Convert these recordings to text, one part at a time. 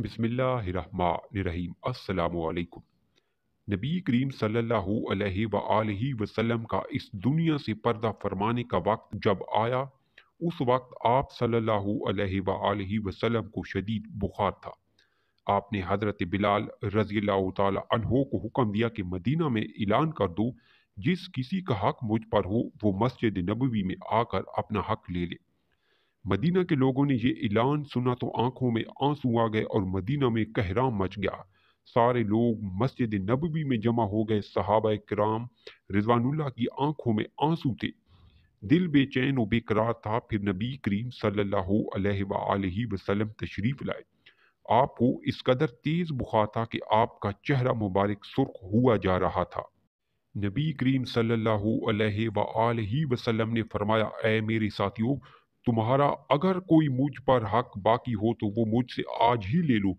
बिसमीम् अलैक्म नबी करीम सल्ला वसलम का इस दुनिया से पर्दा फरमाने का वक्त जब आया उस वक्त आप सल्ला वसलम को शदीद बुखार था आपने हज़रत बिलाल रजी तहो को हुक्म दिया कि मदीना में ऐलान कर दो जिस किसी का हक मुझ पर हो वो मस्जिद नबवी में आकर अपना हक ले ले मदीना के लोगों ने यह ऐलान सुना तो आंखों में आंसू आ गए और मदीना में कहराम मच गया सारे लोग मस्जिद नबवी में जमा हो गए सहाबा कराम रिजवानुल्ला की आंखों में आंसू थे दिल बेचैन और बेकरार था फिर नबी करीम सल्लल्लाहु अलैहि वसल्लम तशरीफ लाए आपको इस कदर तेज़ बुखार था कि आपका चेहरा मुबारक सुर्ख हुआ जा रहा था नबी करीम सल्लल्लाहु अलैहि वसल्लम ने फरमाया ए मेरे साथियों तुम्हारा अगर कोई मुझ पर हक बाकी हो तो वो मुझसे आज ही ले लो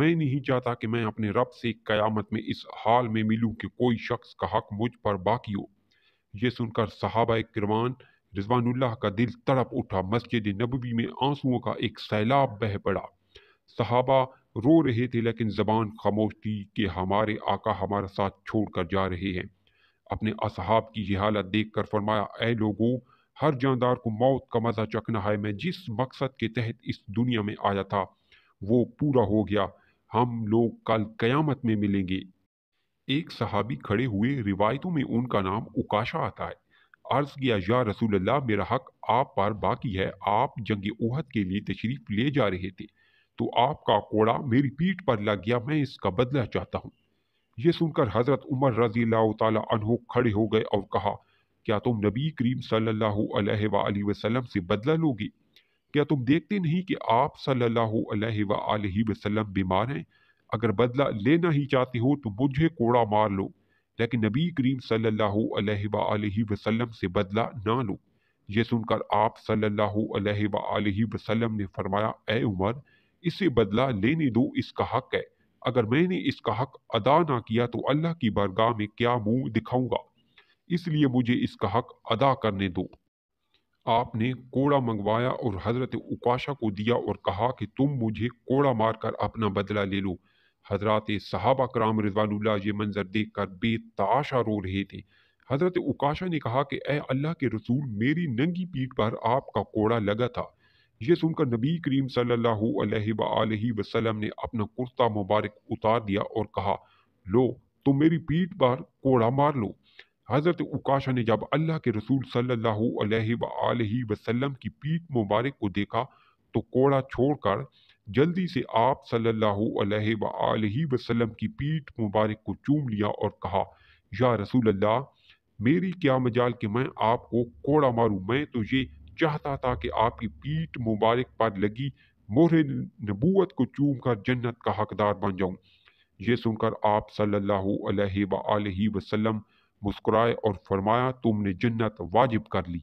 मैं नहीं चाहता कि मैं अपने रब से कयामत में इस हाल में मिलूं कि कोई शख्स का हक मुझ पर बाकी हो यह सुनकर सहाबा किरमान रिजवानुल्लाह का दिल तड़प उठा मस्जिद नबवी में आंसुओं का एक सैलाब बह पड़ा सहाबा रो रहे थे लेकिन जबान खामोश थी कि हमारे आका हमारा साथ छोड़ कर जा रहे हैं अपने असहाब की यह हालत देख कर फरमाया ए लोगों हर जानदार को मौत का मज़ा चखना है मैं जिस मकसद के तहत इस दुनिया में आया था वो पूरा हो गया हम लोग कल कयामत में मिलेंगे एक सहाबी खड़े हुए रिवायतों में उनका नाम उकाशा आता है अर्ज किया या रसूल अल्लाह मेरा हक आप पर बाकी है आप जंग ओहद के लिए तशरीफ ले जा रहे थे तो आपका कोड़ा मेरी पीठ पर लग गया मैं इसका बदला चाहता हूँ ये सुनकर हज़रत उमर रजी अल्लाह तहों खड़े हो गए और कहा क्या तुम नबी करीम सल्लल्लाहु अलैहि से बदला लोगे क्या तुम देखते नहीं कि आप सल्लल्लाहु अलैहि बीमार हैं अगर बदला लेना ही चाहते हो तो मुझे कोड़ा मार लो लेकिन नबी करीम सल्लल्लाहु से बदला ना लो ये सुनकर आप सल्लाम ने फरमाया ए उमर इसे बदला लेने दो इसका हक है अगर मैंने इसका हक अदा ना किया तो अल्लाह की बरगाह में क्या मुंह दिखाऊंगा इसलिए मुझे इसका हक अदा करने दो आपने कोड़ा मंगवाया और हज़रत उकाशा को दिया और कहा कि तुम मुझे कोड़ा मारकर अपना बदला ले लो हजरत साहबा कराम रिजवानुल्लाह ये मंजर देख कर बेताशा रो रहे थे हज़रत उकाशा ने कहा कि ए अल्लाह के रसूल मेरी नंगी पीठ पर आपका कोड़ा लगा था यह सुनकर नबी करीम सल्लल्लाहु अलैहि वसल्लम ने अपना कुर्ता मुबारक उतार दिया और कहा लो तुम मेरी पीठ पर कोड़ा मार लो हज़रत उकाशा ने जब अल्लाह के रसूल सल्लल्लाहु अलैहि वसल्लम की पीठ मुबारक को देखा तो कोड़ा छोड़कर जल्दी से आप सल्लल्लाहु अलैहि वसल्लम की पीठ मुबारक को चूम लिया और कहा या रसूल अल्लाह मेरी क्या मजाल कि मैं आपको कोड़ा मारूं मैं तो ये चाहता था कि आपकी पीठ मुबारक पर लगी मोहर नबूत को चूम कर जन्नत का हकदार बन जाऊं ये सुनकर आप सल्लल्लाहु अलैहि वसल्लम मुस्कुराए और फरमाया तुमने जन्नत वाजिब कर ली